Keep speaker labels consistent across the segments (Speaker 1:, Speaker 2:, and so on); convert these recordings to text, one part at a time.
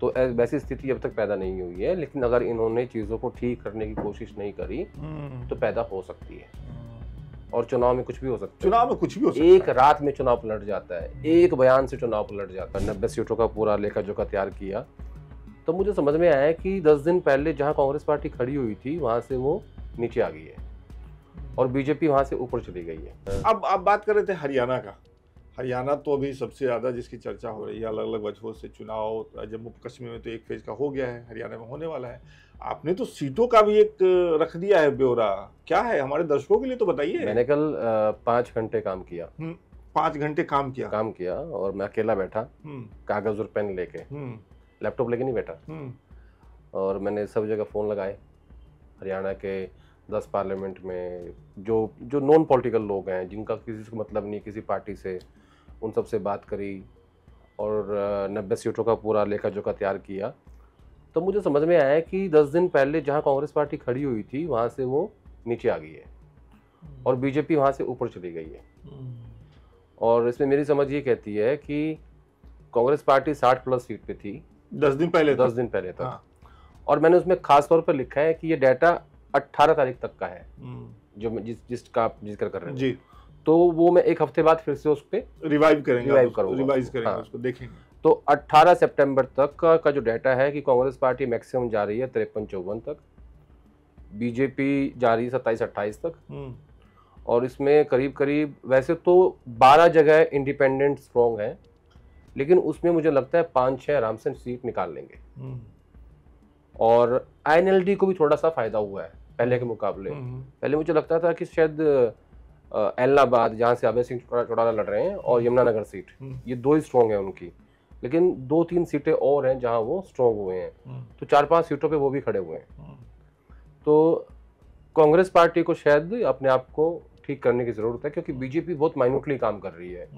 Speaker 1: तो वैसी स्थिति अब तक पैदा नहीं हुई है लेकिन अगर इन्होंने चीज़ों को ठीक करने की कोशिश नहीं करी हम्म। तो पैदा हो सकती है हम्म। और चुनाव में कुछ भी हो सकता है चुनाव में कुछ भी हो सकता एक है। रात में चुनाव पलट जाता है एक बयान से चुनाव पलट जाता है नब्बे सीटों का पूरा लेखा जोखा तैयार किया तो मुझे समझ में आया कि दस दिन पहले जहाँ कांग्रेस पार्टी खड़ी हुई थी वहाँ से वो
Speaker 2: नीचे आ गई है और बीजेपी वहाँ से ऊपर चली गई है अब आप बात कर रहे थे हरियाणा का हरियाणा तो अभी सबसे ज़्यादा जिसकी चर्चा हो रही है अलग अलग वजहों से चुनाव जम्मू कश्मीर में तो एक फेज का हो गया है हरियाणा में होने वाला है आपने तो सीटों का भी एक रख दिया है ब्यौरा क्या है हमारे दर्शकों के लिए तो बताइए मैंने कल पाँच घंटे काम किया हम्म,
Speaker 1: पाँच घंटे काम किया काम किया और मैं अकेला बैठा हम्म। कागज और पेन लेके हम्म। लैपटॉप लेके नहीं बैठा और मैंने सब जगह फ़ोन लगाए हरियाणा के दस पार्लियामेंट में जो जो नॉन पॉलिटिकल लोग हैं जिनका किसी को मतलब नहीं किसी पार्टी से उन सब से बात करी और नब्बे सीटों का पूरा लेखा जोखा तैयार किया तो मुझे समझ में आया कि दस दिन पहले जहाँ कांग्रेस पार्टी खड़ी हुई थी वहाँ से वो नीचे आ गई है और हम्म। बीजेपी वहाँ से ऊपर चली गई है हम्म। और इसमें मेरी समझ ये कहती है कि कांग्रेस पार्टी साठ प्लस सीट पे थी दस दिन पहले दस दिन पहले तक हाँ। और मैंने उसमें खास तौर पर लिखा है कि ये डाटा अट्ठारह तारीख तक का है हम्म। जो जिस जिसका आप जिक्र कर रहे हैं जी तो वो मैं एक हफ्ते बाद फिर से उस पर रिवाइव करेंगे रिवाइव करूँगा रिवाइज करेंगे हाँ। उसको देखेंगे तो 18 सितंबर तक का, का जो डाटा है कि कांग्रेस पार्टी मैक्सिमम जा रही है तिरपन चौवन तक बीजेपी जा रही है सत्ताईस अट्ठाईस तक हम्म। और इसमें करीब करीब वैसे तो 12 जगह इंडिपेंडेंट स्ट्रॉन्ग हैं लेकिन उसमें मुझे लगता है पाँच छः आराम से सीट निकाल लेंगे हम्म। और आई को भी थोड़ा सा फ़ायदा हुआ है पहले के मुकाबले हम्म। पहले मुझे लगता था कि शायद एलनाबाद जहाँ से अभय सिंह चौटाला लड़ रहे हैं और हम्म। यमुनानगर सीट हम्म। ये दो ही स्ट्रॉन्ग है उनकी लेकिन दो तीन सीटें और हैं जहाँ वो स्ट्रॉन्ग हुए हैं हम्म। तो चार पांच सीटों पे वो भी खड़े हुए हैं तो कांग्रेस पार्टी को शायद अपने आप को ठीक करने की ज़रूरत है क्योंकि बीजेपी बहुत माइनूटली काम कर रही है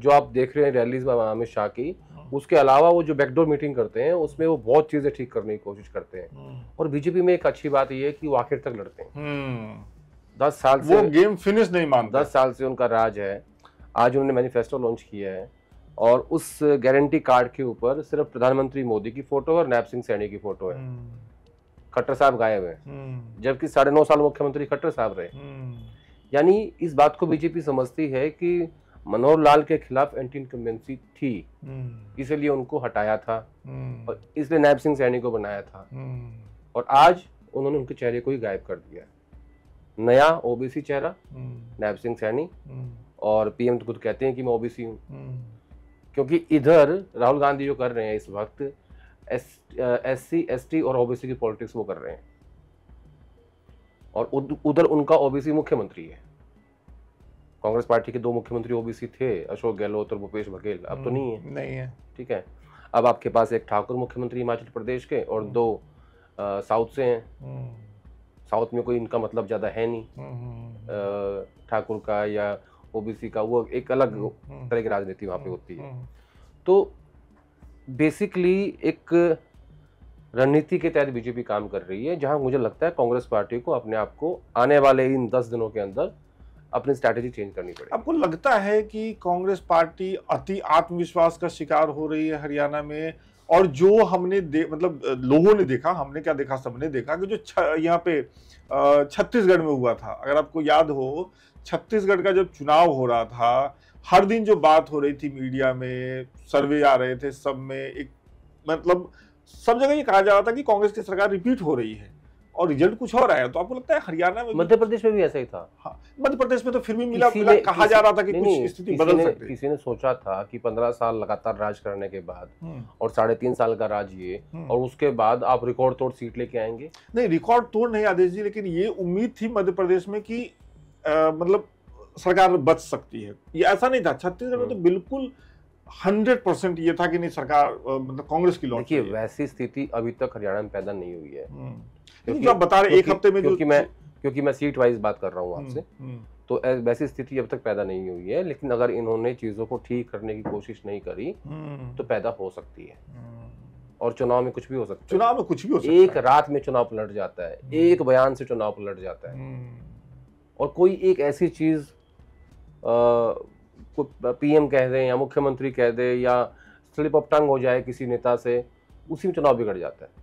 Speaker 1: जो आप देख रहे हैं रैलीज अमित शाह की उसके अलावा वो जो बैकडोर मीटिंग करते हैं उसमें वो बहुत चीज़ें ठीक करने की कोशिश करते हैं और बीजेपी में एक अच्छी बात यह है कि वो आखिर तक लड़ते हैं दस साल से वो गेम फिनिश नहीं मानते दस साल से उनका राज है आज उन्होंने मैनिफेस्टो लॉन्च किया है और उस गारंटी कार्ड के ऊपर सिर्फ प्रधानमंत्री मोदी की फोटो और नैब सिंह सैनी की फोटो है हम्म। खट्टर साहब गायब है हम्म। जबकि साढ़े नौ साल मुख्यमंत्री खट्टर साहब रहे हम्म। यानी इस बात को बीजेपी समझती है कि मनोहर लाल के खिलाफ एंटी इनकम्बेंसी थी इसलिए उनको हटाया था और इसलिए नैब सिंह सैनी को बनाया था और आज उन्होंने उनके चेहरे को ही गायब कर दिया है नया ओबीसी चेहरा हम्म। नैब सिंह सैनी हम्म। और पीएम तो खुद कहते हैं कि मैं ओबीसी हूँ हम्म। क्योंकि इधर राहुल गांधी जो कर रहे हैं इस वक्त एस सी एस टी और ओबीसी की पॉलिटिक्स वो कर रहे हैं और उधर उनका ओबीसी मुख्यमंत्री है कांग्रेस पार्टी के दो मुख्यमंत्री ओबीसी थे अशोक गहलोत और भूपेश बघेल अब तो नहीं है नहीं है ठीक है अब आपके पास एक ठाकुर मुख्यमंत्री हिमाचल प्रदेश के और दो साउथ से हैं साउथ में कोई इनका मतलब ज़्यादा है नहीं हम्म, हम्म, हम्म। ठाकुर का या ओबीसी का वो एक अलग तरह की राजनीति वहाँ पे होती है तो बेसिकली एक रणनीति के तहत बीजेपी काम कर रही है जहां मुझे लगता है कांग्रेस पार्टी को अपने आप को आने वाले इन दस दिनों के अंदर अपनी स्ट्रैटेजी चेंज करनी पड़ेगी आपको लगता
Speaker 2: है कि कांग्रेस पार्टी अति आत्मविश्वास का शिकार हो रही है हरियाणा में और जो हमने दे, मतलब लोगों ने देखा हमने क्या देखा सबने देखा कि जो यहाँ पे छत्तीसगढ़ में हुआ था अगर आपको याद हो छत्तीसगढ़ का जब चुनाव हो रहा था हर दिन जो बात हो रही थी मीडिया में सर्वे आ रहे थे सब में एक मतलब सब जगह ये कहा जा रहा था कि कांग्रेस की सरकार रिपीट हो रही है और रिजल्ट कुछ और आया तो आपको लगता है हरियाणा में मध्य प्रदेश में भी ऐसा ही था हाँ, मध्य प्रदेश में तो फिर भी मिला, मिला कहा किसी, जा रहा था कि कुछ स्थिति बदल सकती है
Speaker 1: किसी ने सोचा था कि पंद्रह साल लगातार राज करने के बाद हम्म। और साढ़े तीन
Speaker 2: साल का राज ये हम्म। और उसके बाद आप रिकॉर्ड तोड़ सीट लेके आएंगे नहीं रिकॉर्ड तोड़ नहीं आदेश जी लेकिन ये उम्मीद थी मध्य प्रदेश में कि मतलब सरकार बच सकती है ये ऐसा नहीं था छत्तीसगढ़ में हम्म। तो बिल्कुल हंड्रेड परसेंट ये था कि नहीं सरकार मतलब कांग्रेस की लॉन्च देखिए वैसी स्थिति अभी तक हरियाणा में पैदा नहीं हुई है हम्म। क्योंकि आप बता रहे एक हफ्ते में क्योंकि मैं
Speaker 1: क्योंकि मैं सीट वाइज बात कर रहा हूँ हम्म, आपसे हम्म। तो वैसी स्थिति अब तक पैदा नहीं हुई है लेकिन अगर इन्होंने चीज़ों को ठीक करने की कोशिश नहीं करी तो पैदा हो सकती है और चुनाव में कुछ भी हो सकता है चुनाव में कुछ भी हो सकता एक है। रात में चुनाव पलट जाता है एक बयान से चुनाव पलट जाता है और कोई एक ऐसी चीज़ पीएम कह दें या मुख्यमंत्री कह दें या स्लिप ऑफ टंग हो जाए किसी नेता से उसी में चुनाव बिगड़ जाता है